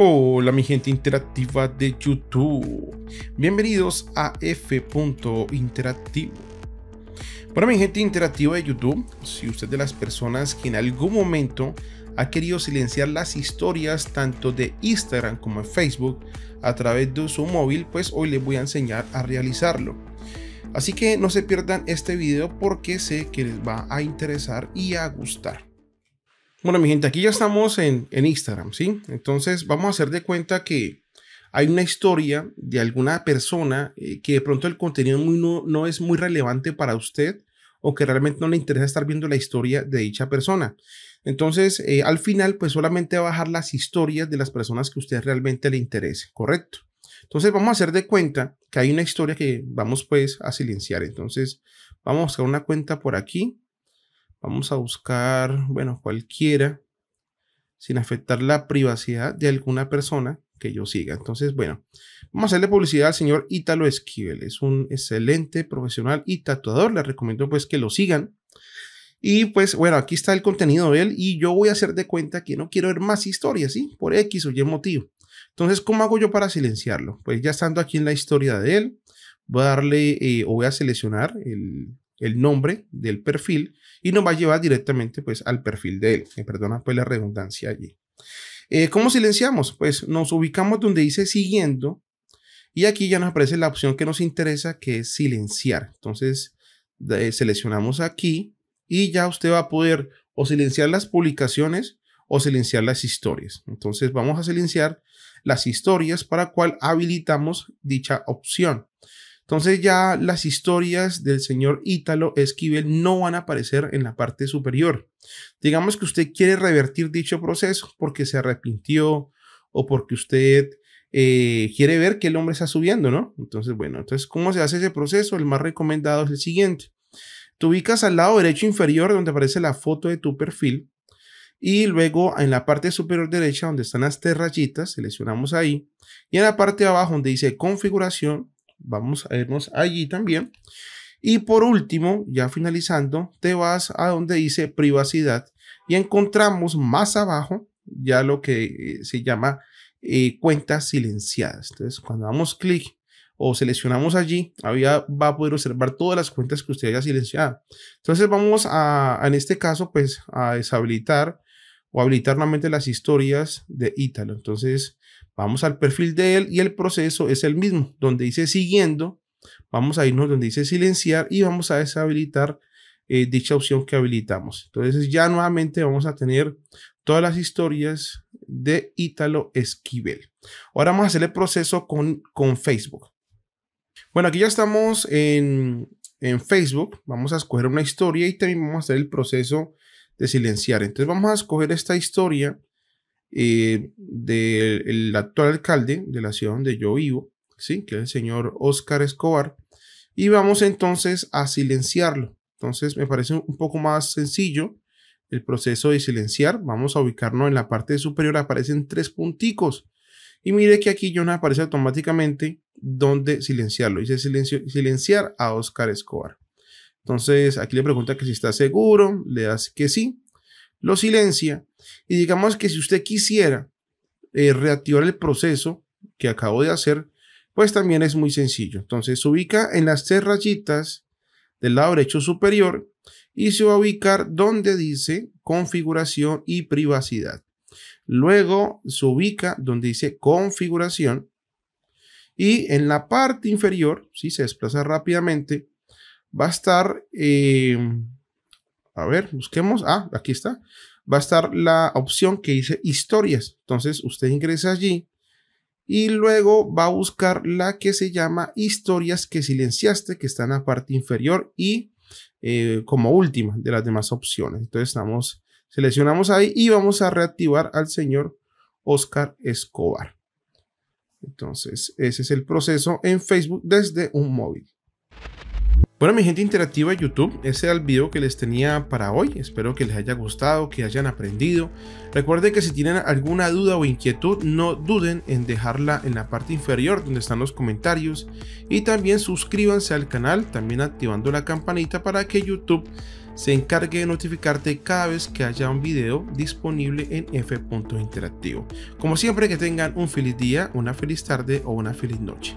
Hola mi gente interactiva de YouTube, bienvenidos a F. Interactivo. Para mi gente interactiva de YouTube, si usted es de las personas que en algún momento ha querido silenciar las historias tanto de Instagram como de Facebook a través de su móvil, pues hoy les voy a enseñar a realizarlo. Así que no se pierdan este video porque sé que les va a interesar y a gustar. Bueno, mi gente, aquí ya estamos en, Instagram, ¿sí? Entonces vamos a hacer de cuenta que hay una historia de alguna persona eh, que de pronto el contenido no, es muy relevante para usted o que realmente no le interesa estar viendo la historia de dicha persona. Entonces, eh, al final, pues solamente va a bajar las historias de las personas que a usted realmente le interese, ¿correcto? Entonces, vamos a hacer de cuenta que hay una historia que vamos pues a silenciar. Entonces, vamos a buscar una cuenta por aquí Vamos a buscar, bueno, cualquiera, sin afectar la privacidad de alguna persona que yo siga. Entonces, bueno, vamos a hacerle publicidad al señor Ítalo Esquivel. Es un excelente profesional y tatuador. Les recomiendo pues que lo sigan. Y pues bueno, aquí está el contenido de él y yo voy a hacer de cuenta que no quiero ver más historias, ¿sí? Por X o Y motivo. Entonces, ¿cómo hago yo para silenciarlo? Pues ya estando aquí en la historia de él, voy a darle eh, o voy a seleccionar el, el nombre del perfil y nos va a llevar directamente pues al perfil de él. Me eh, perdona pues la redundancia allí. Eh, ¿Cómo silenciamos? Pues nos ubicamos donde dice siguiendo y aquí ya nos aparece la opción que nos interesa que es silenciar. Entonces seleccionamos aquí y ya usted va a poder o silenciar las publicaciones o silenciar las historias. Entonces vamos a silenciar las historias para cual habilitamos dicha opción. Entonces ya las historias del señor Ítalo Esquivel no van a aparecer en la parte superior. Digamos que usted quiere revertir dicho proceso porque se arrepintió o porque usted eh, quiere ver que el hombre está subiendo, ¿no? Entonces, bueno, entonces, ¿cómo se hace ese proceso? El más recomendado es el siguiente. Te ubicas al lado derecho inferior donde aparece la foto de tu perfil y luego en la parte superior derecha donde están las tres rayitas, seleccionamos ahí y en la parte de abajo donde dice configuración, Vamos a irnos allí también. Y por último, ya finalizando, te vas a donde dice privacidad y encontramos más abajo ya lo que eh, se llama eh, cuentas silenciadas. Entonces, cuando damos clic o seleccionamos allí, había, va a poder observar todas las cuentas que usted haya silenciado. Entonces vamos a, en este caso, pues a deshabilitar o habilitar nuevamente las historias de Ítalo. Entonces Vamos al perfil de él y el proceso es el mismo. Donde dice siguiendo, vamos a irnos donde dice silenciar y vamos a deshabilitar eh, dicha opción que habilitamos. Entonces ya nuevamente vamos a tener todas las historias de Ítalo Esquivel. Ahora vamos a hacer el proceso con, con Facebook. Bueno, aquí ya estamos en, en Facebook. Vamos a escoger una historia y también vamos a hacer el proceso de silenciar. Entonces vamos a escoger esta historia eh, del actual alcalde de la ciudad donde yo vivo, ¿sí? que es el señor Oscar Escobar, y vamos entonces a silenciarlo. Entonces me parece un poco más sencillo el proceso de silenciar. Vamos a ubicarnos en la parte superior, aparecen tres punticos. Y mire que aquí ya nos aparece automáticamente donde silenciarlo. Dice silencio, silenciar a Oscar Escobar. Entonces aquí le pregunta que si está seguro, le das que sí lo silencia y digamos que si usted quisiera eh, reactivar el proceso que acabo de hacer, pues también es muy sencillo. Entonces se ubica en las tres rayitas del lado derecho superior y se va a ubicar donde dice configuración y privacidad. Luego se ubica donde dice configuración y en la parte inferior, si se desplaza rápidamente, va a estar eh, a ver, busquemos. Ah, aquí está. Va a estar la opción que dice historias. Entonces usted ingresa allí y luego va a buscar la que se llama historias que silenciaste, que está en la parte inferior y eh, como última de las demás opciones. Entonces estamos, seleccionamos ahí y vamos a reactivar al señor Oscar Escobar. Entonces ese es el proceso en Facebook desde un móvil. Bueno, mi gente interactiva de YouTube, ese era el video que les tenía para hoy. Espero que les haya gustado, que hayan aprendido. Recuerden que si tienen alguna duda o inquietud, no duden en dejarla en la parte inferior donde están los comentarios. Y también suscríbanse al canal, también activando la campanita para que YouTube se encargue de notificarte cada vez que haya un video disponible en F. Interactivo. Como siempre, que tengan un feliz día, una feliz tarde o una feliz noche.